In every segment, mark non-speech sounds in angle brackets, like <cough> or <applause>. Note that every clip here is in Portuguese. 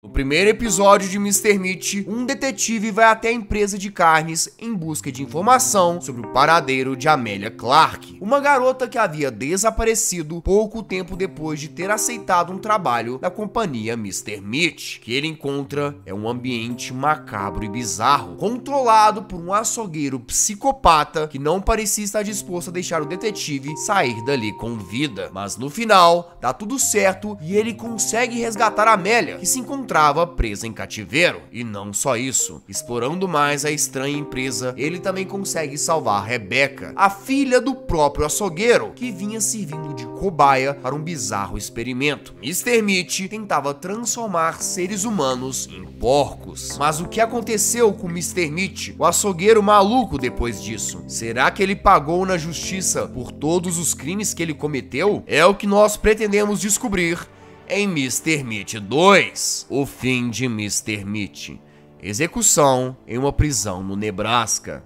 No primeiro episódio de Mr. Meat, um detetive vai até a empresa de carnes em busca de informação sobre o paradeiro de Amélia Clark, uma garota que havia desaparecido pouco tempo depois de ter aceitado um trabalho da companhia Mr. Meat. O que ele encontra é um ambiente macabro e bizarro, controlado por um açougueiro psicopata que não parecia estar disposto a deixar o detetive sair dali com vida. Mas no final, dá tudo certo e ele consegue resgatar Amélia, que se encontra encontrava presa em cativeiro. E não só isso, explorando mais a estranha empresa, ele também consegue salvar Rebeca, a filha do próprio açougueiro, que vinha servindo de cobaia para um bizarro experimento. Mr. Meat tentava transformar seres humanos em porcos. Mas o que aconteceu com Mr. Meat, o açougueiro maluco depois disso? Será que ele pagou na justiça por todos os crimes que ele cometeu? É o que nós pretendemos descobrir em Mr. Meat 2, O Fim de Mr. Meat, execução em uma prisão no Nebraska.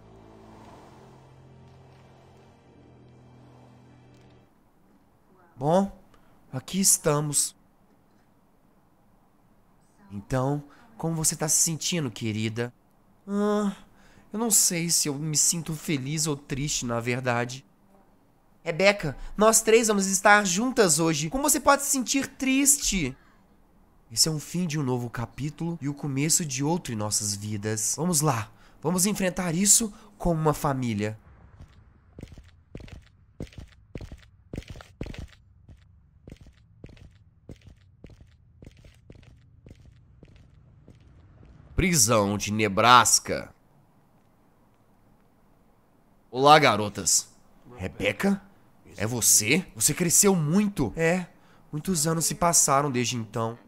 Bom, aqui estamos. Então, como você está se sentindo, querida? Ah, eu não sei se eu me sinto feliz ou triste, na verdade. Rebeca, nós três vamos estar juntas hoje. Como você pode se sentir triste? Esse é um fim de um novo capítulo e o começo de outro em nossas vidas. Vamos lá, vamos enfrentar isso como uma família. Prisão de Nebraska. Olá, garotas. Rebeca? É você? Você cresceu muito. É. Muitos anos se passaram desde então.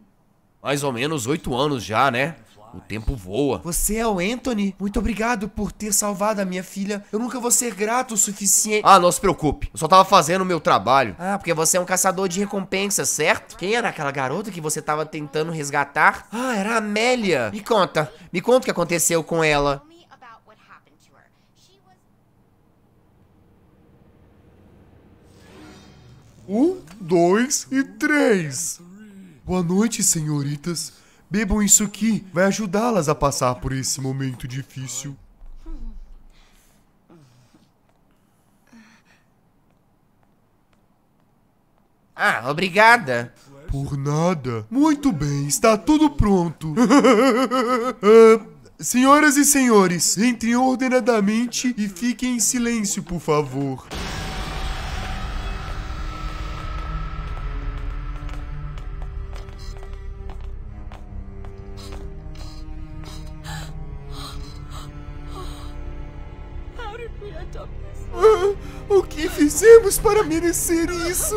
Mais ou menos oito anos já, né? O tempo voa. Você é o Anthony? Muito obrigado por ter salvado a minha filha. Eu nunca vou ser grato o suficiente. Ah, não se preocupe. Eu só tava fazendo o meu trabalho. Ah, porque você é um caçador de recompensas, certo? Quem era aquela garota que você tava tentando resgatar? Ah, era a Amélia. Me conta. Me conta o que aconteceu com ela. Um, dois e três. Boa noite, senhoritas. Bebam isso aqui, vai ajudá-las a passar por esse momento difícil. Ah, obrigada. Por nada. Muito bem, está tudo pronto. uh, <laughs> senhoras e senhores, entrem ordenadamente e fiquem em silêncio, por favor. fizemos para merecer isso?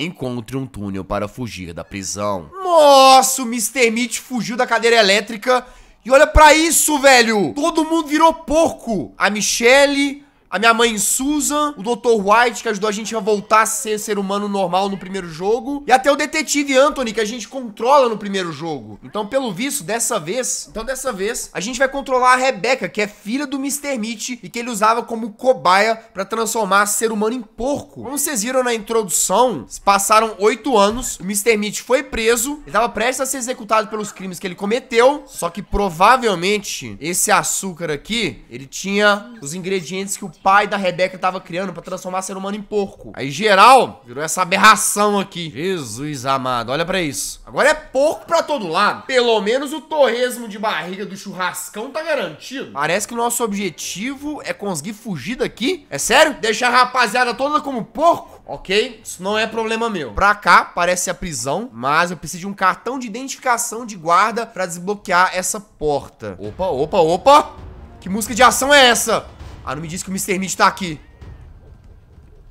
encontre um túnel para fugir da prisão. Nossa, o Mr. Meat fugiu da cadeira elétrica. E olha pra isso, velho. Todo mundo virou porco. A Michelle, a minha mãe Susan, o Dr. White, que ajudou a gente a voltar a ser ser humano normal no primeiro jogo, e até o detetive Anthony, que a gente controla no primeiro jogo. Então, pelo visto, dessa vez, então dessa vez, a gente vai controlar a Rebecca, que é filha do Mr. Meat e que ele usava como cobaia para transformar ser humano em porco. Como vocês viram na introdução, passaram oito anos, o Mr. Meat foi preso, ele estava prestes a ser executado pelos crimes que ele cometeu, só que provavelmente esse açúcar aqui, ele tinha os ingredientes que o pai da Rebeca tava criando para transformar ser humano em porco. Aí geral virou essa aberração aqui. Jesus amado, olha para isso. Agora é porco para todo lado. Pelo menos o torresmo de barriga do churrascão tá garantido. Parece que o nosso objetivo é conseguir fugir daqui. É sério? Deixar a rapaziada toda como porco? Ok, isso não é problema meu. Pra cá parece a prisão, mas eu preciso de um cartão de identificação de guarda para desbloquear essa porta. Opa, opa, opa! Que música de ação é essa? Ah, não me disse que o Mr. Meat tá aqui.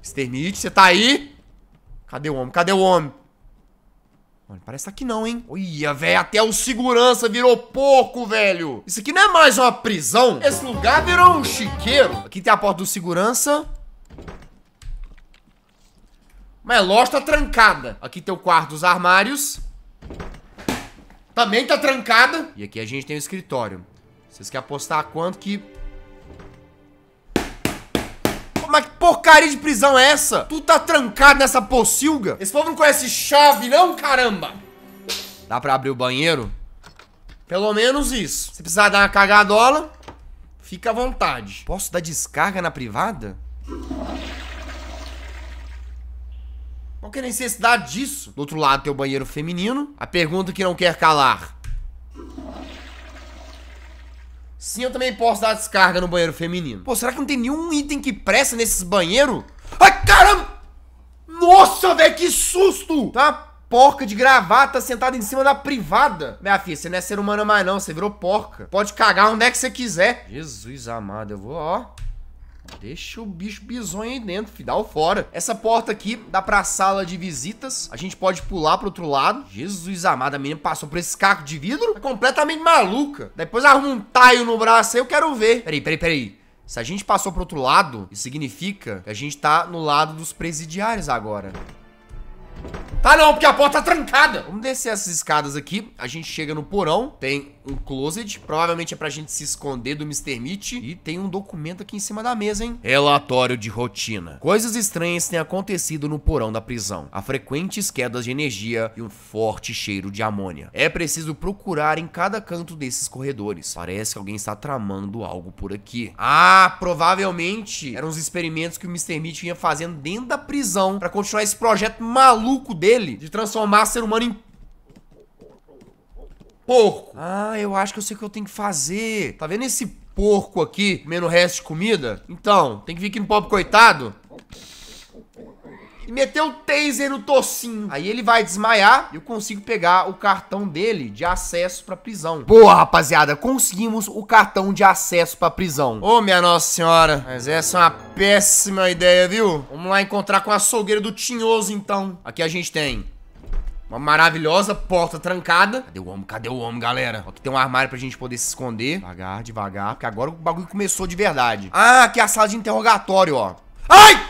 Mr. Meat, você tá aí? Cadê o homem? Cadê o homem? Mano, parece que tá aqui não, hein? Olha, velho, até o segurança virou pouco, velho. Isso aqui não é mais uma prisão. Esse lugar virou um chiqueiro. Aqui tem a porta do segurança. Mas a loja tá trancada. Aqui tem o quarto dos armários. Também tá trancada. E aqui a gente tem o escritório. Vocês querem apostar quanto que mas que porcaria de prisão é essa? Tu tá trancado nessa pocilga? Esse povo não conhece chave não, caramba! Dá pra abrir o banheiro? Pelo menos isso. Se precisar dar uma cagadola, fica à vontade. Posso dar descarga na privada? Qual que é a necessidade disso? Do outro lado tem o banheiro feminino. A pergunta que não quer calar. Sim, eu também posso dar descarga no banheiro feminino. Pô, será que não tem nenhum item que presta nesses banheiros? Ai, caramba! Nossa, velho, que susto! Tá porca de gravata sentada em cima da privada. Minha filha, você não é ser humano mais não, você virou porca. Pode cagar onde é que você quiser. Jesus amado, eu vou, ó... Deixa o bicho bizonho aí dentro, final fora. Essa porta aqui dá pra sala de visitas. A gente pode pular pro outro lado. Jesus amado, a menina passou por esse caco de vidro. É completamente maluca. Depois arruma um taio no braço aí, eu quero ver. Peraí, peraí, peraí. Se a gente passou pro outro lado, isso significa que a gente tá no lado dos presidiários agora. Tá não, porque a porta tá trancada. Vamos descer essas escadas aqui. A gente chega no porão. Tem um closet, provavelmente é pra gente se esconder do Mr. Meat. E tem um documento aqui em cima da mesa, hein? Relatório de rotina. Coisas estranhas têm acontecido no porão da prisão. Há frequentes quedas de energia e um forte cheiro de amônia. É preciso procurar em cada canto desses corredores. Parece que alguém está tramando algo por aqui. Ah, provavelmente eram os experimentos que o Mr. Meat vinha fazendo dentro da prisão para continuar esse projeto maluco dele de transformar ser humano em porco. Ah, eu acho que eu sei o que eu tenho que fazer. Tá vendo esse porco aqui comendo resto de comida? Então, tem que vir aqui no pobre coitado e meter o um taser no tocinho. Aí ele vai desmaiar e eu consigo pegar o cartão dele de acesso pra prisão. Boa, rapaziada, conseguimos o cartão de acesso pra prisão. Ô, oh, minha nossa senhora, mas essa é uma péssima ideia, viu? Vamos lá encontrar com a açougueira do Tinhoso, então. Aqui a gente tem uma maravilhosa porta trancada. Cadê o homem? Cadê o homem, galera? aqui tem um armário pra gente poder se esconder. Devagar, devagar, porque agora o bagulho começou de verdade. Ah, aqui é a sala de interrogatório, ó. Ai!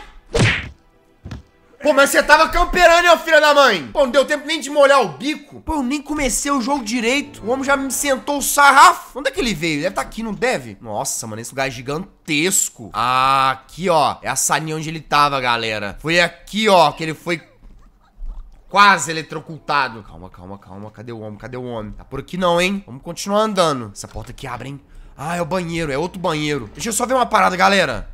Pô, mas você tava camperando, hein, filha da mãe? Pô, não deu tempo nem de molhar o bico. Pô, eu nem comecei o jogo direito. O homem já me sentou o sarrafo. Onde é que ele veio? Deve estar tá aqui, não deve? Nossa, mano, esse lugar é gigantesco. Ah, aqui, ó. É a salinha onde ele tava, galera. Foi aqui, ó, que ele foi quase eletrocutado. Calma, calma, calma. Cadê o homem? Cadê o homem? Tá por aqui não, hein? Vamos continuar andando. Essa porta aqui abre, hein? Ah, é o banheiro. É outro banheiro. Deixa eu só ver uma parada, galera.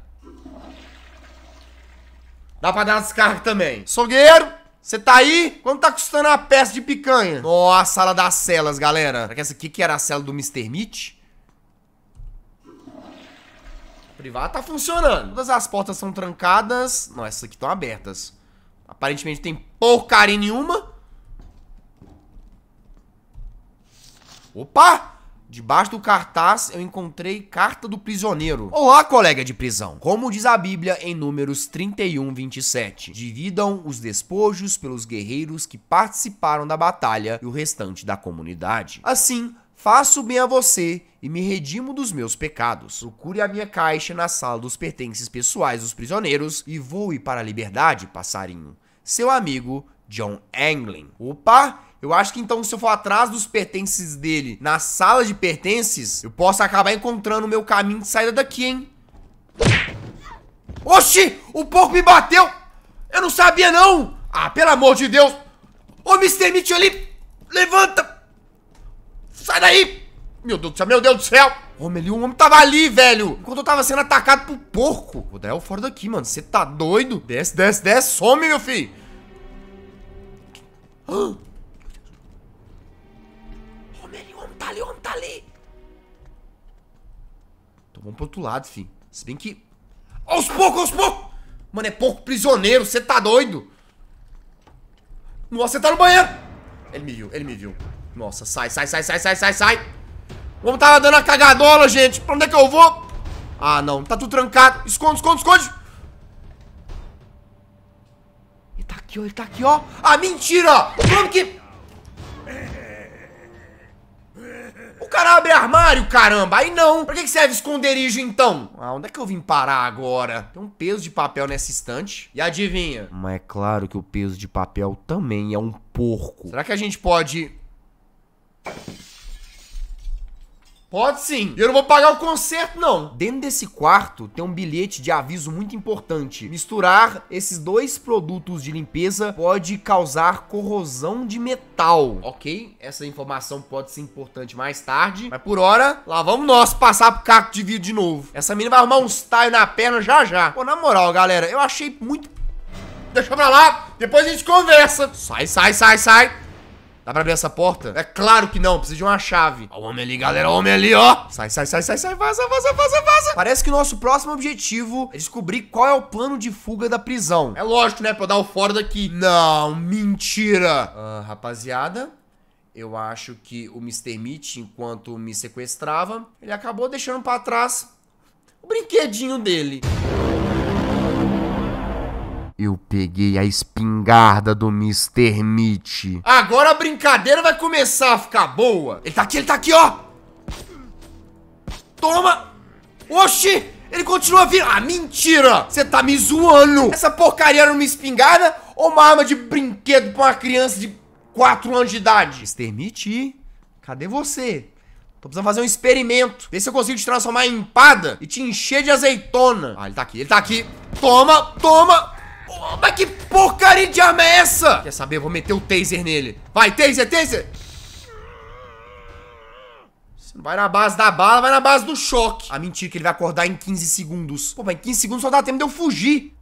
Dá pra dar descarga também. Sogueiro! Você tá aí? Quanto tá custando a peça de picanha? Nossa, a sala das celas, galera. Será que essa aqui que era a cela do Mr. Meat? A privada tá funcionando. Todas as portas são trancadas. Não, essas aqui estão abertas. Aparentemente tem porcaria nenhuma. Opa! Debaixo do cartaz eu encontrei carta do prisioneiro. Olá, colega de prisão. Como diz a Bíblia em Números 31, 27: Dividam os despojos pelos guerreiros que participaram da batalha e o restante da comunidade. Assim, Faço bem a você e me redimo dos meus pecados. Procure a minha caixa na sala dos pertences pessoais dos prisioneiros e voe para a liberdade, passarinho. Seu amigo, John Anglin. Opa! Eu acho que então, se eu for atrás dos pertences dele na sala de pertences, eu posso acabar encontrando o meu caminho de saída daqui, hein? Oxi! O porco me bateu! Eu não sabia, não! Ah, pelo amor de Deus! Ô, Mr. Mitchell ali! Levanta! Sai daí! Meu Deus do céu, meu Deus do céu! Homem ali, homem tava ali, velho! Enquanto eu tava sendo atacado por porco. Vou dar eu fora daqui, mano. Você tá doido? Desce, desce, desce. Some, meu filho. Homem ali, o homem tá ali, o homem tá ali. Então vamos pro outro lado, filho. Se bem que... Aos poucos, aos poucos! Mano, é porco prisioneiro. Você tá doido? Nossa, você tá no banheiro! Ele me viu, ele me viu. Nossa, sai, sai, sai, sai, sai, sai, sai. Vamos tava tá dando a cagadola, gente. Pra onde é que eu vou? Ah, não. Tá tudo trancado. Esconde, esconde, esconde. Ele tá aqui, ó. Ele tá aqui, ó. Ah, mentira. Como que... O cara abre armário, caramba. Aí não. Pra que serve esconderijo, então? Ah, onde é que eu vim parar agora? Tem um peso de papel nessa estante. E adivinha? Mas é claro que o peso de papel também é um porco. Será que a gente pode Pode sim. E eu não vou pagar o conserto, não. Dentro desse quarto tem um bilhete de aviso muito importante. Misturar esses dois produtos de limpeza pode causar corrosão de metal. Ok, essa informação pode ser importante mais tarde. Mas por hora, lá vamos nós passar pro caco de vidro de novo. Essa menina vai arrumar uns talhos na perna já já. Pô, na moral, galera, eu achei muito... Deixa pra lá, depois a gente conversa. Sai, sai, sai, sai. Dá pra abrir essa porta? É claro que não, precisa de uma chave. Ó o homem ali, galera, o homem ali, ó. Sai, sai, sai, sai, sai, vaza, vaza, vaza, vaza. Parece que o nosso próximo objetivo é descobrir qual é o plano de fuga da prisão. É lógico, né, pra eu dar o fora daqui. Não, mentira. Ah, rapaziada, eu acho que o Mr. Meat, enquanto me sequestrava, ele acabou deixando pra trás o brinquedinho dele. Música eu peguei a espingarda do Mr. Meat. Agora a brincadeira vai começar a ficar boa. Ele tá aqui, ele tá aqui, ó. Toma. Oxi. Ele continua vindo. Ah, mentira. Você tá me zoando. Essa porcaria era uma espingarda ou uma arma de brinquedo pra uma criança de 4 anos de idade? Mr. Meat, cadê você? Tô precisando fazer um experimento. Vê se eu consigo te transformar em empada e te encher de azeitona. Ah, ele tá aqui, ele tá aqui. Toma, toma. Mas que porcaria de arma é essa? Quer saber? Eu vou meter o taser nele. Vai, taser, taser! Você não vai na base da bala, vai na base do choque. Ah, mentira, que ele vai acordar em 15 segundos. Pô, mas em 15 segundos só dá tempo de eu fugir.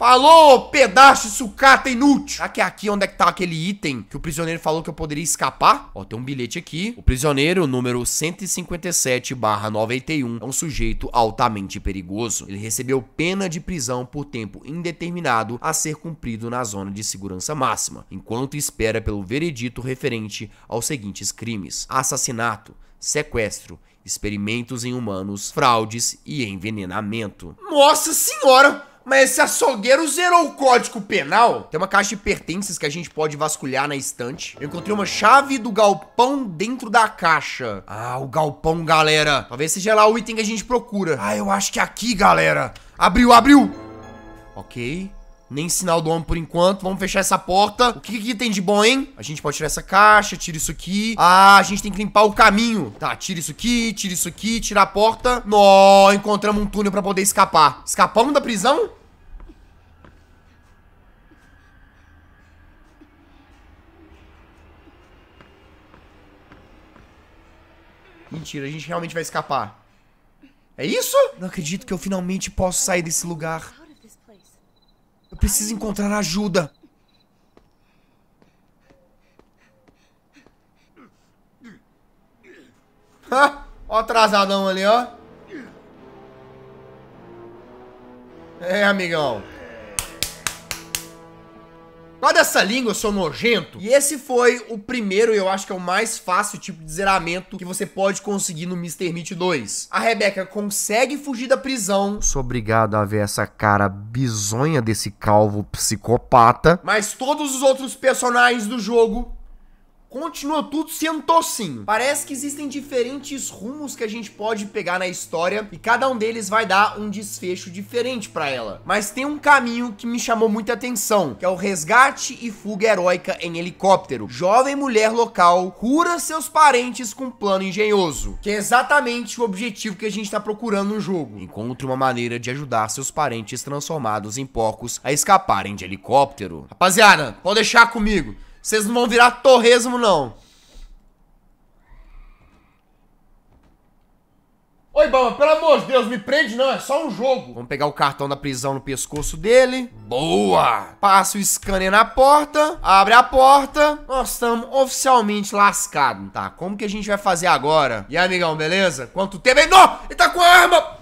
Falou, pedaço de sucata inútil. Será que é aqui onde é que tá aquele item que o prisioneiro falou que eu poderia escapar? Ó, tem um bilhete aqui. O prisioneiro, número 157 91, é um sujeito altamente perigoso. Ele recebeu pena de prisão por tempo indeterminado a ser cumprido na zona de segurança máxima, enquanto espera pelo veredito referente aos seguintes crimes. Assassinato, sequestro, experimentos em humanos, fraudes e envenenamento. Nossa senhora! Mas esse açougueiro zerou o código penal. Tem uma caixa de pertences que a gente pode vasculhar na estante. Eu encontrei uma chave do galpão dentro da caixa. Ah, o galpão, galera. Talvez seja é lá o item que a gente procura. Ah, eu acho que é aqui, galera. Abriu, abriu. Ok nem sinal do homem por enquanto. Vamos fechar essa porta. O que, que tem de bom, hein? A gente pode tirar essa caixa, tira isso aqui. Ah, a gente tem que limpar o caminho. Tá, tira isso aqui, tira isso aqui, tira a porta. Nó, encontramos um túnel pra poder escapar. Escapamos da prisão? Mentira, a gente realmente vai escapar. É isso? Não acredito que eu finalmente posso sair desse lugar. Eu preciso encontrar ajuda. ó o atrasadão ali, ó. É, amigão. Guarda essa língua, seu nojento. E esse foi o primeiro, e eu acho que é o mais fácil tipo de zeramento que você pode conseguir no Mr. Meat 2. A Rebeca consegue fugir da prisão. Sou obrigado a ver essa cara bizonha desse calvo psicopata. Mas todos os outros personagens do jogo continua tudo sendo tocinho. Parece que existem diferentes rumos que a gente pode pegar na história e cada um deles vai dar um desfecho diferente para ela. Mas tem um caminho que me chamou muita atenção, que é o resgate e fuga heróica em helicóptero. Jovem mulher local cura seus parentes com um plano engenhoso, que é exatamente o objetivo que a gente está procurando no jogo. Encontre uma maneira de ajudar seus parentes transformados em porcos a escaparem de helicóptero. Rapaziada, pode deixar comigo. Vocês não vão virar torresmo, não. Oi, Bama, pelo amor de Deus, me prende não, é só um jogo. Vamos pegar o cartão da prisão no pescoço dele. Boa! Passa o scanner na porta, abre a porta. Nós estamos oficialmente lascados, tá? Como que a gente vai fazer agora? E aí, amigão, beleza? Quanto tempo? Não! Ele tá com a arma!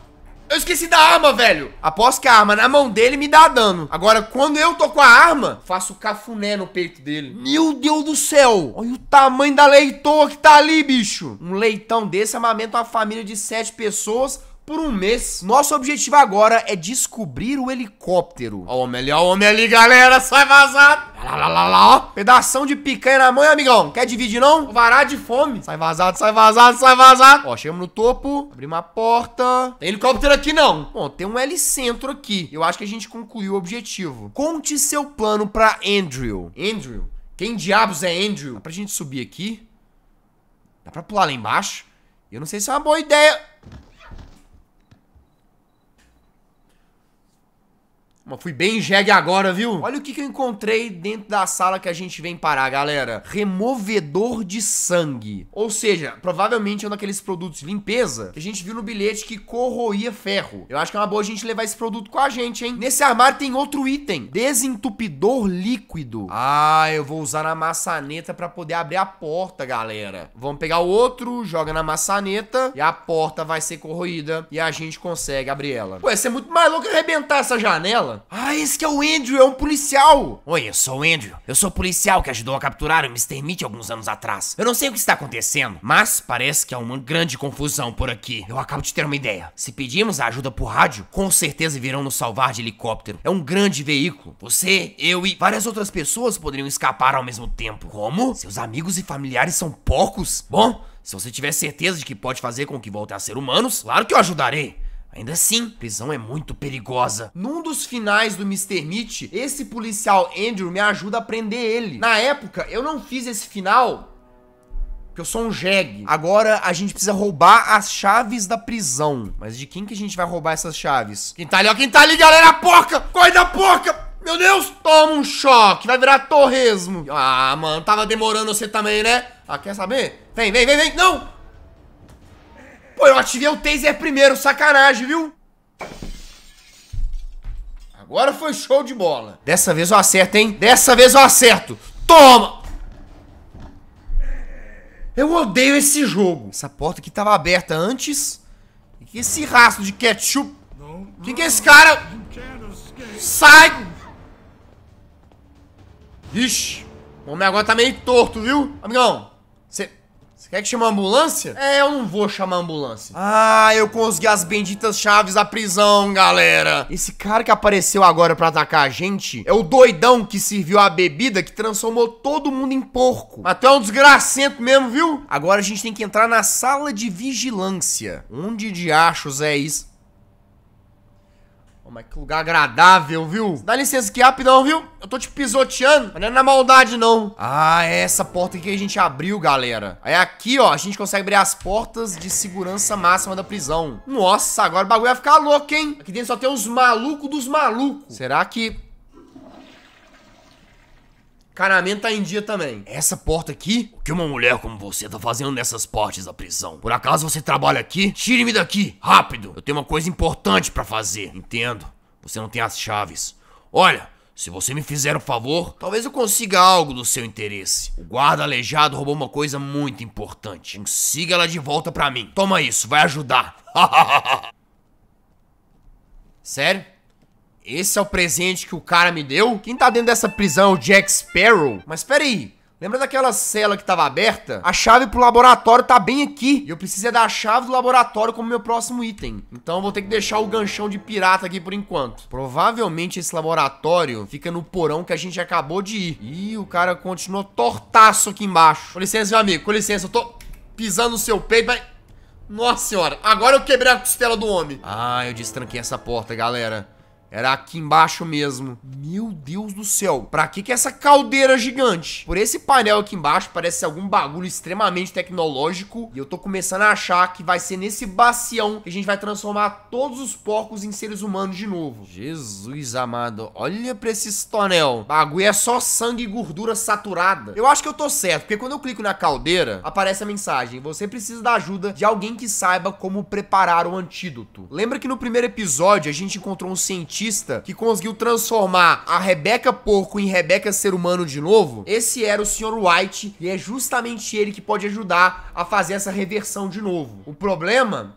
Eu esqueci da arma, velho. Após que a arma na mão dele me dá dano. Agora, quando eu tô com a arma, faço cafuné no peito dele. Meu Deus do céu. Olha o tamanho da leitoa que tá ali, bicho. Um leitão desse amamenta uma família de sete pessoas por um mês. Nosso objetivo agora é descobrir o helicóptero. Ó o homem ali, ó o homem ali, galera, sai vazado. Lá, lá, lá, lá, ó. Pedação de picanha na mão, hein, amigão? Quer dividir, não? Vou varar de fome. Sai vazado, sai vazado, sai vazado. Ó, chegamos no topo, abrimos uma porta. Tem helicóptero aqui, não. Bom, tem um helicentro aqui. Eu acho que a gente concluiu o objetivo. Conte seu plano pra Andrew. Andrew? Quem diabos é Andrew? Dá pra gente subir aqui? Dá pra pular lá embaixo? Eu não sei se é uma boa ideia... Mas fui bem jegue agora, viu? Olha o que, que eu encontrei dentro da sala que a gente vem parar, galera. Removedor de sangue. Ou seja, provavelmente é um daqueles produtos de limpeza que a gente viu no bilhete que corroía ferro. Eu acho que é uma boa a gente levar esse produto com a gente, hein? Nesse armário tem outro item. Desentupidor líquido. Ah, eu vou usar na maçaneta pra poder abrir a porta, galera. Vamos pegar o outro, joga na maçaneta e a porta vai ser corroída e a gente consegue abrir ela. Pô, ia ser muito mais louco arrebentar essa janela. Ah, esse que é o Andrew, é um policial. Oi, eu sou o Andrew. Eu sou policial que ajudou a capturar o Mr. Meat alguns anos atrás. Eu não sei o que está acontecendo, mas parece que há uma grande confusão por aqui. Eu acabo de ter uma ideia. Se pedirmos a ajuda por rádio, com certeza virão nos salvar de helicóptero. É um grande veículo. Você, eu e várias outras pessoas poderiam escapar ao mesmo tempo. Como? Seus amigos e familiares são poucos. Bom, se você tiver certeza de que pode fazer com que voltem a ser humanos, claro que eu ajudarei. Ainda assim, prisão é muito perigosa. Num dos finais do Mr. Meat, esse policial Andrew me ajuda a prender ele. Na época, eu não fiz esse final porque eu sou um jegue. Agora a gente precisa roubar as chaves da prisão. Mas de quem que a gente vai roubar essas chaves? Quem tá ali, ó, quem tá ali, galera, porca! da porca! Meu Deus! Toma um choque, vai virar torresmo. Ah, mano, tava demorando você também, né? Ah, quer saber? Vem, vem, vem, vem! Não! Pô, eu ativei o taser primeiro, sacanagem, viu? Agora foi show de bola. Dessa vez eu acerto, hein? Dessa vez eu acerto. Toma! Eu odeio esse jogo. Essa porta aqui tava aberta antes. E que esse rastro de ketchup... Quem que é esse cara? Sai! Vixe! o homem agora tá meio torto, viu? Amigão, você quer que chame a ambulância? É, eu não vou chamar a ambulância. Ah, eu consegui as benditas chaves da prisão, galera. Esse cara que apareceu agora para atacar a gente é o doidão que serviu a bebida que transformou todo mundo em porco. Até um desgracento mesmo, viu? Agora a gente tem que entrar na sala de vigilância. Onde de achos é isso? Oh, mas que lugar agradável, viu? Dá licença aqui é rapidão, viu? Eu tô te pisoteando, mas não é na maldade, não. Ah, é essa porta aqui que a gente abriu, galera. Aí é aqui, ó, a gente consegue abrir as portas de segurança máxima da prisão. Nossa, agora o bagulho vai ficar louco, hein? Aqui dentro só tem os malucos dos malucos. Será que Canamento tá em dia também. Essa porta aqui? O que uma mulher como você tá fazendo nessas partes da prisão? Por acaso você trabalha aqui? Tire-me daqui, rápido! Eu tenho uma coisa importante para fazer. Entendo. Você não tem as chaves. Olha, se você me fizer o um favor, talvez eu consiga algo do seu interesse. O guarda aleijado roubou uma coisa muito importante. Consiga ela de volta para mim. Toma isso, vai ajudar. <laughs> Sério? Esse é o presente que o cara me deu? Quem tá dentro dessa prisão? É o Jack Sparrow? Mas peraí, Lembra daquela cela que estava aberta? A chave pro laboratório tá bem aqui. E eu preciso é da chave do laboratório como meu próximo item. Então eu vou ter que deixar o ganchão de pirata aqui por enquanto. Provavelmente esse laboratório fica no porão que a gente acabou de ir. Ih, o cara continuou tortaço aqui embaixo. Com licença, meu amigo. Com licença, eu tô pisando no seu peito, vai. Nossa senhora, agora eu quebrei a costela do homem. Ah, eu destranquei essa porta, galera. Era aqui embaixo mesmo. Meu Deus do céu. Pra que que é essa caldeira gigante? Por esse painel aqui embaixo, parece algum bagulho extremamente tecnológico. E eu tô começando a achar que vai ser nesse bacião que a gente vai transformar todos os porcos em seres humanos de novo. Jesus amado. Olha pra esse tonel. Bagulho é só sangue e gordura saturada. Eu acho que eu tô certo, porque quando eu clico na caldeira, aparece a mensagem. Você precisa da ajuda de alguém que saiba como preparar o antídoto. Lembra que no primeiro episódio a gente encontrou um cientista que conseguiu transformar a Rebeca porco em Rebeca ser humano de novo, esse era o Sr. White e é justamente ele que pode ajudar a fazer essa reversão de novo. O problema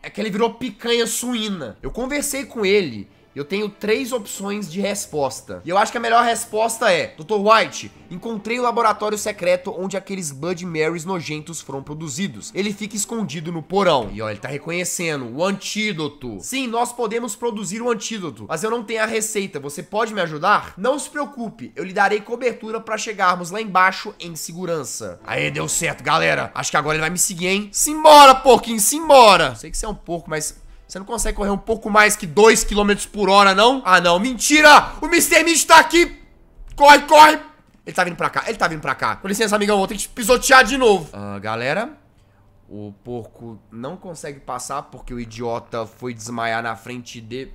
é que ele virou picanha suína. Eu conversei com ele eu tenho três opções de resposta. E eu acho que a melhor resposta é: Dr. White, encontrei o laboratório secreto onde aqueles Bud Marys nojentos foram produzidos. Ele fica escondido no porão. E ó, ele tá reconhecendo o antídoto. Sim, nós podemos produzir o antídoto, mas eu não tenho a receita. Você pode me ajudar? Não se preocupe, eu lhe darei cobertura para chegarmos lá embaixo em segurança. Aê, deu certo, galera. Acho que agora ele vai me seguir, hein? Simbora, porquinho, simbora. Sei que você é um porco, mas você não consegue correr um pouco mais que 2 km por hora, não? Ah, não. Mentira! O Mr. Mid tá aqui! Corre, corre! Ele tá vindo pra cá, ele tá vindo pra cá. Com licença, amigão, vou ter que te pisotear de novo. Ah, galera, o porco não consegue passar porque o idiota foi desmaiar na frente de...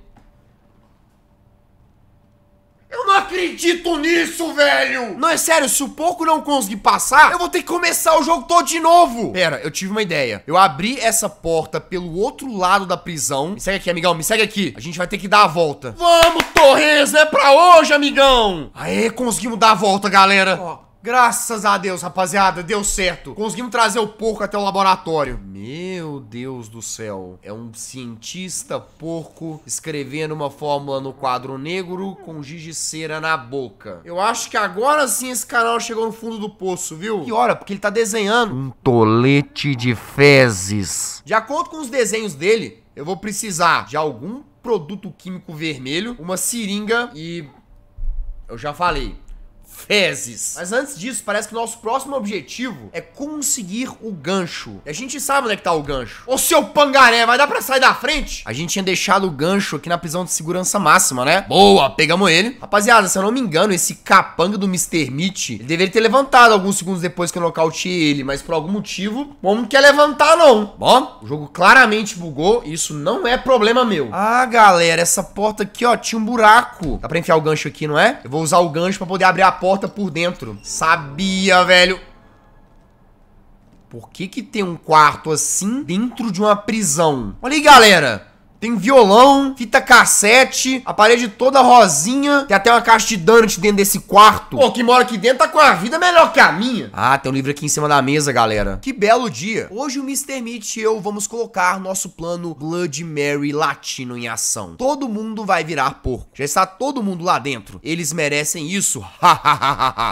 acredito nisso, velho! Não, é sério, se o pouco não conseguir passar, eu vou ter que começar o jogo todo de novo! Pera, eu tive uma ideia. Eu abri essa porta pelo outro lado da prisão. Me segue aqui, amigão, me segue aqui. A gente vai ter que dar a volta. Vamos, Torres, é pra hoje, amigão! Aê, conseguimos dar a volta, galera. Ó, Graças a Deus, rapaziada, deu certo. Conseguimos trazer o porco até o laboratório. Meu Deus do céu. É um cientista porco escrevendo uma fórmula no quadro negro com giz de cera na boca. Eu acho que agora sim esse canal chegou no fundo do poço, viu? Que hora, porque ele tá desenhando. Um tolete de fezes. De acordo com os desenhos dele, eu vou precisar de algum produto químico vermelho, uma seringa e... Eu já falei, fezes. Mas antes disso, parece que nosso próximo objetivo é conseguir o gancho. E a gente sabe onde é que tá o gancho. Ô, seu pangaré, vai dar pra sair da frente? A gente tinha deixado o gancho aqui na prisão de segurança máxima, né? Boa, pegamos ele. Rapaziada, se eu não me engano, esse capanga do Mr. Meat, ele deveria ter levantado alguns segundos depois que eu nocauteei ele, mas por algum motivo, o homem não quer levantar, não. Bom, o jogo claramente bugou, isso não é problema meu. Ah, galera, essa porta aqui, ó, tinha um buraco. Dá pra enfiar o gancho aqui, não é? Eu vou usar o gancho pra poder abrir a porta porta por dentro. Sabia, velho. Por que que tem um quarto assim dentro de uma prisão? Olha aí, galera. Tem violão, fita cassete, a parede toda rosinha. Tem até uma caixa de donuts dentro desse quarto. Pô, quem mora aqui dentro tá com a vida melhor que a minha. Ah, tem um livro aqui em cima da mesa, galera. Que belo dia. Hoje o Mr. Meat e eu vamos colocar nosso plano Blood Mary latino em ação. Todo mundo vai virar porco. Já está todo mundo lá dentro. Eles merecem isso. <laughs>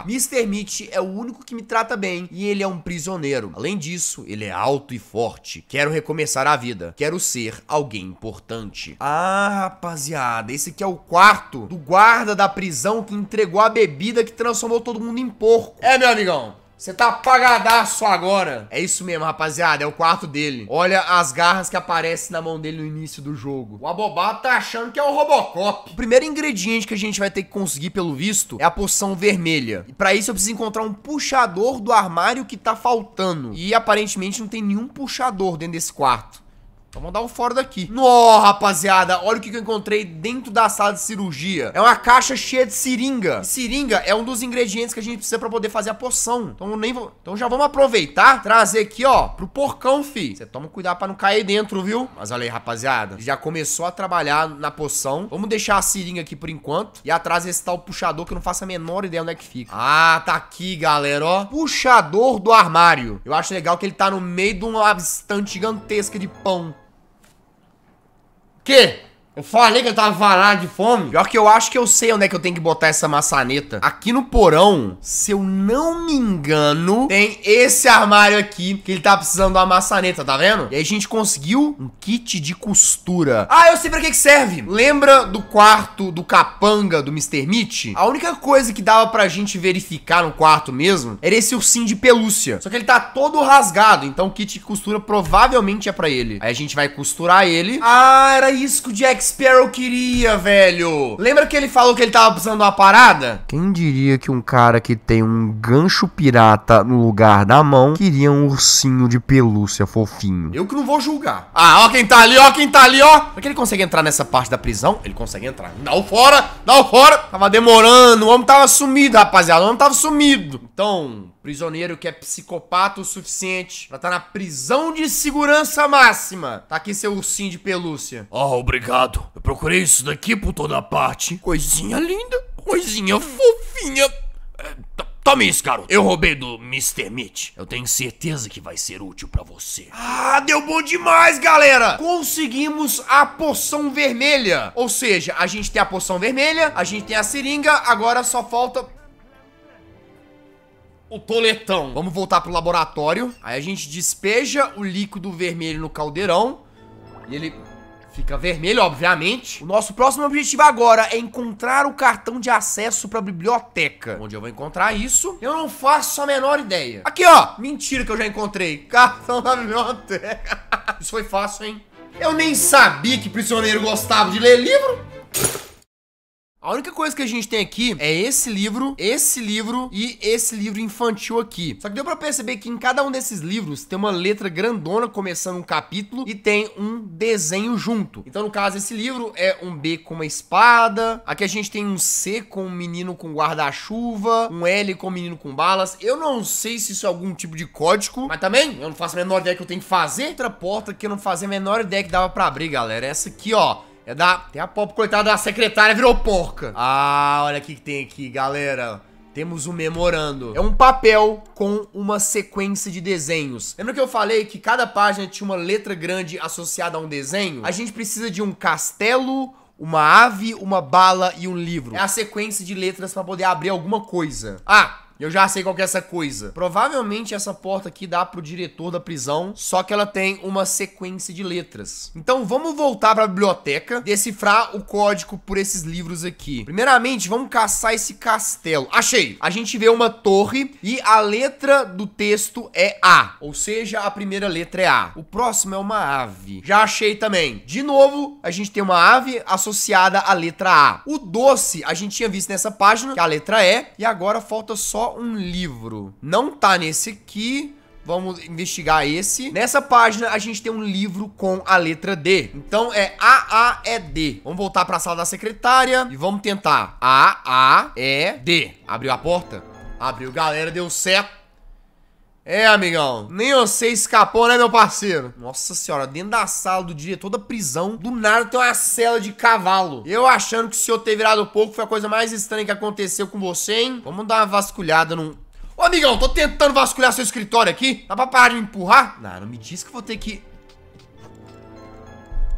Mr. Meat é o único que me trata bem e ele é um prisioneiro. Além disso, ele é alto e forte. Quero recomeçar a vida. Quero ser alguém importante importante. Ah, rapaziada, esse aqui é o quarto do guarda da prisão que entregou a bebida que transformou todo mundo em porco. É, meu amigão. Você tá apagadaço agora. É isso mesmo, rapaziada. É o quarto dele. Olha as garras que aparecem na mão dele no início do jogo. O abobado tá achando que é o Robocop. O primeiro ingrediente que a gente vai ter que conseguir, pelo visto, é a poção vermelha. E pra isso eu preciso encontrar um puxador do armário que tá faltando. E aparentemente não tem nenhum puxador dentro desse quarto. Vamos dar um fora daqui. No, rapaziada, olha o que eu encontrei dentro da sala de cirurgia. É uma caixa cheia de seringa. E seringa é um dos ingredientes que a gente precisa pra poder fazer a poção. Então nem vou... Então já vamos aproveitar, trazer aqui, ó, pro porcão, fi. Você toma cuidado pra não cair dentro, viu? Mas olha aí, rapaziada, já começou a trabalhar na poção. Vamos deixar a seringa aqui por enquanto. E atrás esse tal puxador que eu não faço a menor ideia onde é que fica. Ah, tá aqui, galera, ó. Puxador do armário. Eu acho legal que ele tá no meio de uma estante gigantesca de pão. Que? Eu falei que eu tava varado de fome. Pior que eu acho que eu sei onde é que eu tenho que botar essa maçaneta. Aqui no porão, se eu não me engano, tem esse armário aqui que ele tá precisando da maçaneta, tá vendo? E aí a gente conseguiu um kit de costura. Ah, eu sei pra que que serve. Lembra do quarto do capanga do Mr. Meat? A única coisa que dava pra gente verificar no quarto mesmo era esse ursinho de pelúcia. Só que ele tá todo rasgado, então o kit de costura provavelmente é pra ele. Aí a gente vai costurar ele. Ah, era isso que o Jack Sparrow queria, velho? Lembra que ele falou que ele tava precisando de uma parada? Quem diria que um cara que tem um gancho pirata no lugar da mão queria um ursinho de pelúcia fofinho? Eu que não vou julgar. Ah, ó quem tá ali, ó quem tá ali, ó. Será que ele consegue entrar nessa parte da prisão? Ele consegue entrar. Dá o fora, dá o fora. Tava demorando, o homem tava sumido, rapaziada. O homem tava sumido. Então, Prisioneiro que é psicopata o suficiente pra tá na prisão de segurança máxima. Tá aqui seu ursinho de pelúcia. Ah, oh, obrigado. Eu procurei isso daqui por toda parte. Coisinha linda, coisinha fofinha. É, Tome isso, garoto. Eu roubei do Mr. Meat. Eu tenho certeza que vai ser útil para você. Ah, deu bom demais, galera. Conseguimos a poção vermelha. Ou seja, a gente tem a poção vermelha, a gente tem a seringa, agora só falta o toletão. Vamos voltar pro laboratório. Aí a gente despeja o líquido vermelho no caldeirão. E ele fica vermelho, obviamente. O nosso próximo objetivo agora é encontrar o cartão de acesso pra biblioteca. Onde eu vou encontrar isso? Eu não faço a menor ideia. Aqui, ó. Mentira que eu já encontrei. Cartão da biblioteca. <laughs> Isso foi fácil, hein? Eu nem sabia que prisioneiro gostava de ler livro. A única coisa que a gente tem aqui é esse livro, esse livro e esse livro infantil aqui. Só que deu pra perceber que em cada um desses livros tem uma letra grandona começando um capítulo e tem um desenho junto. Então, no caso, esse livro é um B com uma espada, aqui a gente tem um C com um menino com guarda-chuva, um L com um menino com balas. Eu não sei se isso é algum tipo de código, mas também eu não faço a menor ideia que eu tenho que fazer. Outra porta que eu não fazia a menor ideia que dava pra abrir, galera. É essa aqui, ó. É da... Tem a pop, coitada da secretária, virou porca. Ah, olha o que tem aqui, galera. Temos um memorando. É um papel com uma sequência de desenhos. Lembra que eu falei que cada página tinha uma letra grande associada a um desenho? A gente precisa de um castelo, uma ave, uma bala e um livro. É a sequência de letras para poder abrir alguma coisa. Ah, eu já sei qual que é essa coisa. Provavelmente essa porta aqui dá pro diretor da prisão, só que ela tem uma sequência de letras. Então vamos voltar para a biblioteca, decifrar o código por esses livros aqui. Primeiramente, vamos caçar esse castelo. Achei! A gente vê uma torre e a letra do texto é A, ou seja, a primeira letra é A. O próximo é uma ave. Já achei também. De novo, a gente tem uma ave associada à letra A. O doce, a gente tinha visto nessa página, que a letra é, e agora falta só um livro. Não tá nesse aqui. Vamos investigar esse. Nessa página, a gente tem um livro com a letra D. Então, é A-A-E-D. Vamos voltar para a sala da secretária e vamos tentar. A-A-E-D. Abriu a porta? Abriu. Galera, deu certo. É, amigão. Nem você escapou, né, meu parceiro? Nossa senhora, dentro da sala do diretor da prisão, do nada tem uma cela de cavalo. Eu achando que o senhor ter virado pouco foi a coisa mais estranha que aconteceu com você, hein? Vamos dar uma vasculhada num... Ô, amigão, tô tentando vasculhar seu escritório aqui. Dá pra parar de me empurrar? Não, não me diz que vou ter que...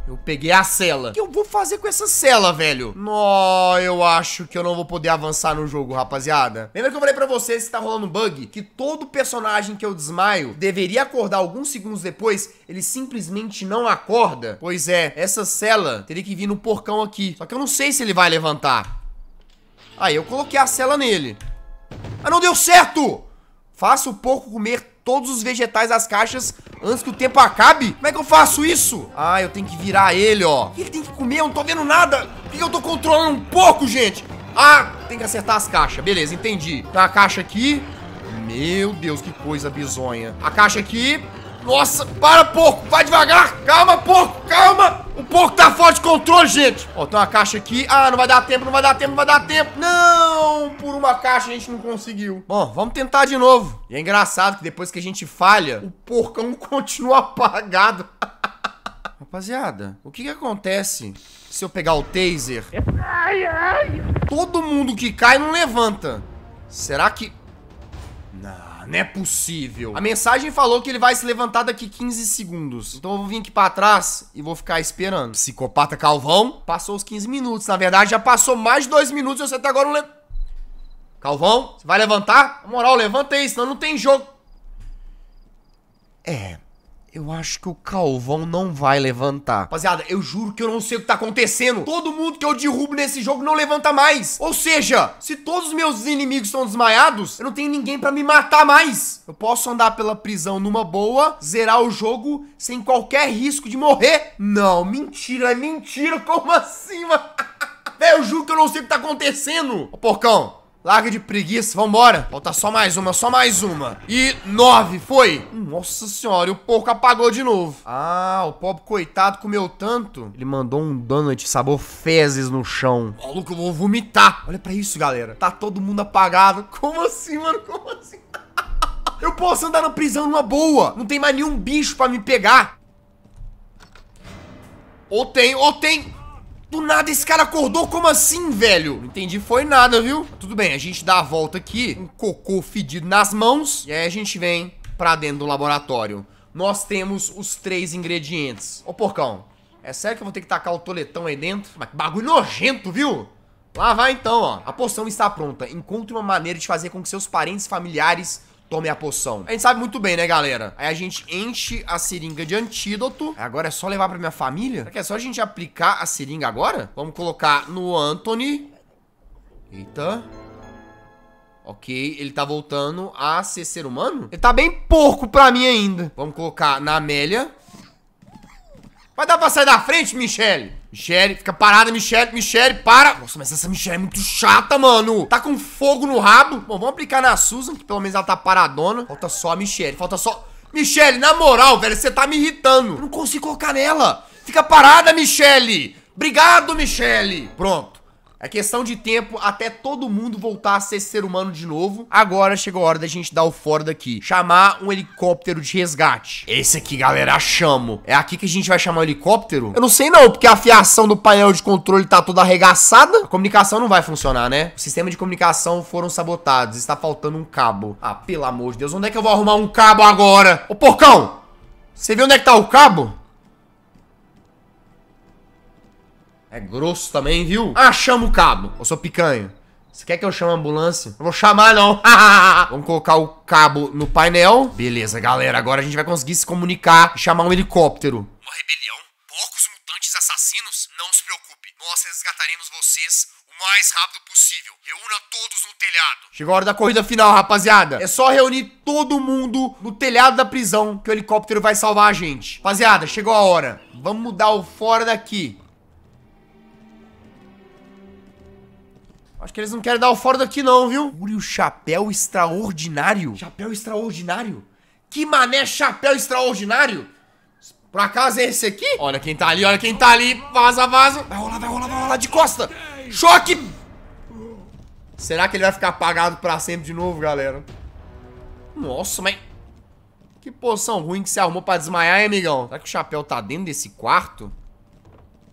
Eu peguei a cela. O que eu vou fazer com essa cela, velho? Nó, eu acho que eu não vou poder avançar no jogo, rapaziada. Lembra que eu falei pra vocês que tá rolando um bug? Que todo personagem que eu desmaio deveria acordar alguns segundos depois, ele simplesmente não acorda? Pois é, essa cela teria que vir no porcão aqui. Só que eu não sei se ele vai levantar. Aí, eu coloquei a cela nele. Ah, não deu certo! Faça o porco comer todos os vegetais das caixas antes que o tempo acabe? Como é que eu faço isso? Ah, eu tenho que virar ele, ó. O que ele tem que comer? Eu não tô vendo nada. Por que eu tô controlando um pouco, gente? Ah, tem que acertar as caixas. Beleza, entendi. Tá a caixa aqui. Meu Deus, que coisa bizonha. A caixa aqui. Nossa, para, porco! Vai devagar! Calma, porco! Calma! O porco tá fora de controle, gente! Ó, tem uma caixa aqui. Ah, não vai dar tempo, não vai dar tempo, não vai dar tempo. Não! Por uma caixa a gente não conseguiu. Bom, vamos tentar de novo. E é engraçado que depois que a gente falha, o porcão <laughs> continua apagado. <laughs> Rapaziada, o que que acontece se eu pegar o taser? Todo mundo que cai não levanta. Será que... Não, não é possível. A mensagem falou que ele vai se levantar daqui 15 segundos. Então eu vou vir aqui pra trás e vou ficar esperando. Psicopata Calvão, passou os 15 minutos. Na verdade, já passou mais de 2 minutos e você até tá agora não lembra. Calvão, você vai levantar? Na moral, levanta aí, senão não tem jogo. É, eu acho que o Calvão não vai levantar. Rapaziada, eu juro que eu não sei o que tá acontecendo. Todo mundo que eu derrubo nesse jogo não levanta mais. Ou seja, se todos os meus inimigos estão desmaiados, eu não tenho ninguém pra me matar mais. Eu posso andar pela prisão numa boa, zerar o jogo sem qualquer risco de morrer. Não, mentira, é mentira. <laughs> Como assim, mano? <laughs> eu juro que eu não sei o que tá acontecendo. Ô, porcão, Larga de preguiça, vambora. Falta só mais uma, só mais uma. E nove, foi. Nossa senhora, e o porco apagou de novo. Ah, o pobre coitado comeu tanto. Ele mandou um donut sabor fezes no chão. Maluco, eu vou vomitar. Olha pra isso, galera. Tá todo mundo apagado. Como assim, mano? Como assim? <laughs> Eu posso andar na prisão numa boa. Não tem mais nenhum bicho pra me pegar. Ou tem, ou tem. Do nada esse cara acordou, como assim, velho? Não entendi, foi nada, viu? Tudo bem, a gente dá a volta aqui, um cocô fedido nas mãos, e aí a gente vem pra dentro do laboratório. Nós temos os três ingredientes. Ô, porcão, é sério que eu vou ter que tacar o toletão aí dentro? Mas que bagulho nojento, viu? Lá vai então, ó. A poção está pronta. Encontre uma maneira de fazer com que seus parentes familiares Tome a poção. A gente sabe muito bem, né, galera? Aí a gente enche a seringa de antídoto. Agora é só levar pra minha família? Será que é só a gente aplicar a seringa agora? Vamos colocar no Anthony. Eita. Ok, ele tá voltando a ser ser humano? Ele tá bem porco pra mim ainda. Vamos colocar na Amélia. Vai dar pra sair da frente, Michelle. Michelle, fica parada, Michelle. Michelle, para. Nossa, mas essa Michelle é muito chata, mano. Tá com fogo no rabo. Bom, vamos aplicar na Susan, que pelo menos ela tá paradona. Falta só a Michelle. falta só... Michelle na moral, velho, você tá me irritando. Eu não consigo colocar nela. Fica parada, Michelle. Obrigado, Michelle. Pronto. É questão de tempo até todo mundo voltar a ser ser humano de novo. Agora chegou a hora da gente dar o fora daqui. Chamar um helicóptero de resgate. Esse aqui, galera, chamo. É aqui que a gente vai chamar o helicóptero? Eu não sei não, porque a fiação do painel de controle tá toda arregaçada. A comunicação não vai funcionar, né? O sistema de comunicação foram sabotados. Está faltando um cabo. Ah, pelo amor de Deus, onde é que eu vou arrumar um cabo agora? Ô, porcão! Você viu onde é que tá o cabo? É grosso também, viu? Ah, chama o cabo. Eu sou picanho. Você quer que eu chame a ambulância? Não vou chamar, não. <laughs> Vamos colocar o cabo no painel. Beleza, galera. Agora a gente vai conseguir se comunicar e chamar um helicóptero. Uma rebelião? Poucos mutantes assassinos? Não se preocupe. Nós resgataremos vocês o mais rápido possível. Reúna todos no telhado. Chegou a hora da corrida final, rapaziada. É só reunir todo mundo no telhado da prisão que o helicóptero vai salvar a gente. Rapaziada, chegou a hora. Vamos mudar o fora daqui. Acho que eles não querem dar o fora daqui não, viu? Uri, o chapéu extraordinário. Chapéu extraordinário? Que mané chapéu extraordinário? Por acaso é esse aqui? Olha quem tá ali, olha quem tá ali. Vaza, vaza. Vai rolar, vai rolar, vai rolar de costa. Choque! Será que ele vai ficar apagado pra sempre de novo, galera? Nossa, mas... Que poção ruim que você arrumou pra desmaiar, hein, amigão? Será que o chapéu tá dentro desse quarto?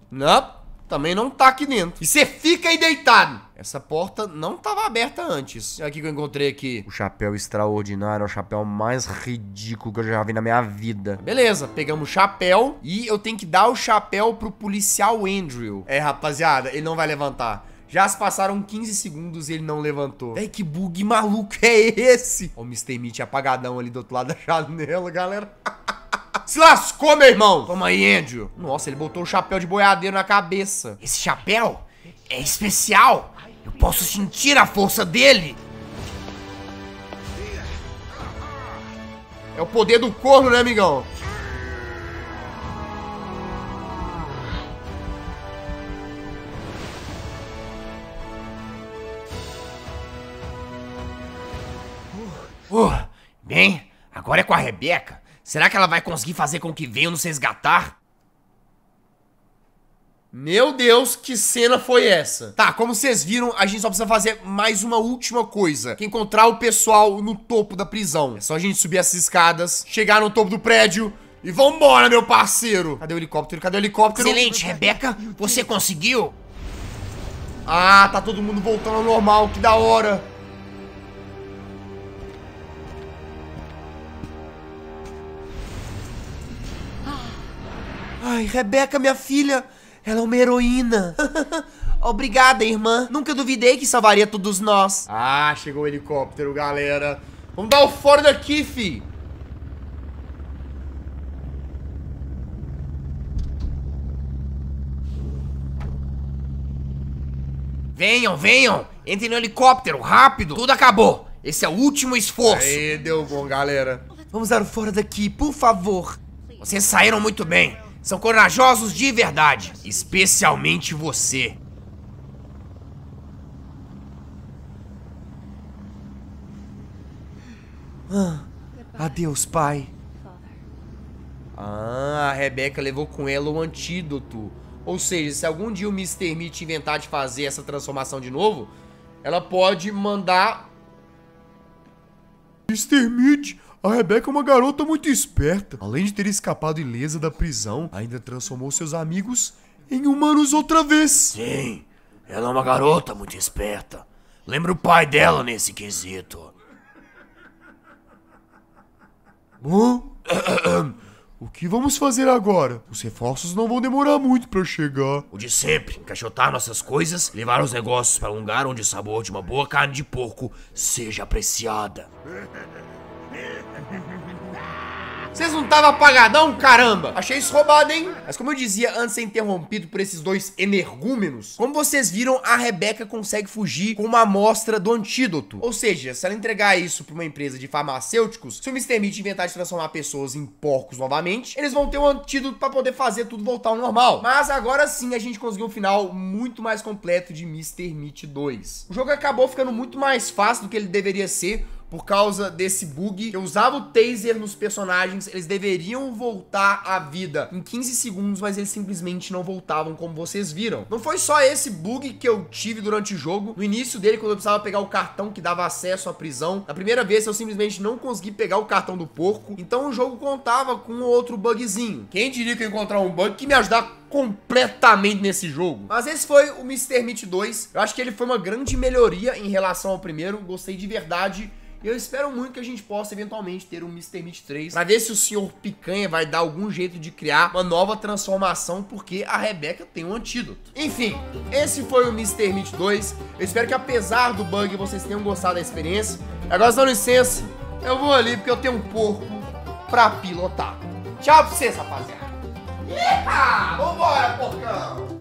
Não também não tá aqui dentro. E você fica aí deitado. Essa porta não tava aberta antes. Olha aqui que eu encontrei aqui. O chapéu extraordinário é o chapéu mais ridículo que eu já vi na minha vida. Beleza, pegamos o chapéu e eu tenho que dar o chapéu pro policial Andrew. É, rapaziada, ele não vai levantar. Já se passaram 15 segundos e ele não levantou. Véi, que bug maluco é esse? Ó, o Mr. Meat apagadão ali do outro lado da <laughs> janela, galera. Se lascou, meu irmão. Toma aí, Andrew. Nossa, ele botou o chapéu de boiadeiro na cabeça. Esse chapéu é especial. Eu posso sentir a força dele. É o poder do corno, né, amigão? Uh, uh bem, agora é com a Rebeca. Será que ela vai conseguir fazer com que venham nos resgatar? Meu Deus, que cena foi essa? Tá, como vocês viram, a gente só precisa fazer mais uma última coisa. Que encontrar o pessoal no topo da prisão. É só a gente subir essas escadas, chegar no topo do prédio e vambora, meu parceiro! Cadê o helicóptero? Cadê o helicóptero? Excelente, Rebeca! Você conseguiu? Ah, tá todo mundo voltando ao normal, que da hora! Ai, Rebeca, minha filha, ela é uma heroína. <laughs> Obrigada, irmã. Nunca duvidei que salvaria todos nós. Ah, chegou o helicóptero, galera. Vamos dar o fora daqui, fi. Venham, venham. Entrem no helicóptero, rápido. Tudo acabou. Esse é o último esforço. Aí, deu bom, galera. Vamos dar o fora daqui, por favor. Vocês saíram muito bem. São corajosos de verdade, especialmente você. Ah, adeus, pai. Ah, a Rebeca levou com ela o antídoto. Ou seja, se algum dia o Mr. Meat inventar de fazer essa transformação de novo, ela pode mandar... Mr. Meat, a Rebeca é uma garota muito esperta. Além de ter escapado ilesa da prisão, ainda transformou seus amigos em humanos outra vez. Sim, ela é uma garota muito esperta. Lembra o pai dela nesse quesito. Bom, <clears throat> o que vamos fazer agora? Os reforços não vão demorar muito para chegar. O de sempre, encaixotar nossas coisas, levar os negócios para um lugar onde o sabor de uma boa carne de porco seja apreciada. <laughs> Vocês não estavam apagadão, caramba? Achei isso roubado, hein? Mas como eu dizia antes de ser interrompido por esses dois energúmenos, como vocês viram, a Rebeca consegue fugir com uma amostra do antídoto. Ou seja, se ela entregar isso pra uma empresa de farmacêuticos, se o Mr. Meat inventar de transformar pessoas em porcos novamente, eles vão ter um antídoto pra poder fazer tudo voltar ao normal. Mas agora sim a gente conseguiu um final muito mais completo de Mr. Meat 2. O jogo acabou ficando muito mais fácil do que ele deveria ser, por causa desse bug. Eu usava o taser nos personagens, eles deveriam voltar à vida em 15 segundos, mas eles simplesmente não voltavam, como vocês viram. Não foi só esse bug que eu tive durante o jogo. No início dele, quando eu precisava pegar o cartão que dava acesso à prisão, na primeira vez eu simplesmente não consegui pegar o cartão do porco, então o jogo contava com outro bugzinho. Quem diria que eu encontrar um bug que me ajudar completamente nesse jogo. Mas esse foi o Mr. Meat 2. Eu acho que ele foi uma grande melhoria em relação ao primeiro. Gostei de verdade e eu espero muito que a gente possa eventualmente ter um Mr. Meat 3 para ver se o senhor Picanha vai dar algum jeito de criar uma nova transformação, porque a Rebeca tem um antídoto. Enfim, esse foi o Mr. Meat 2. Eu espero que apesar do bug vocês tenham gostado da experiência. Agora, dá licença, eu vou ali porque eu tenho um porco pra pilotar. Tchau pra vocês, rapaziada. Iha! Vambora, porcão!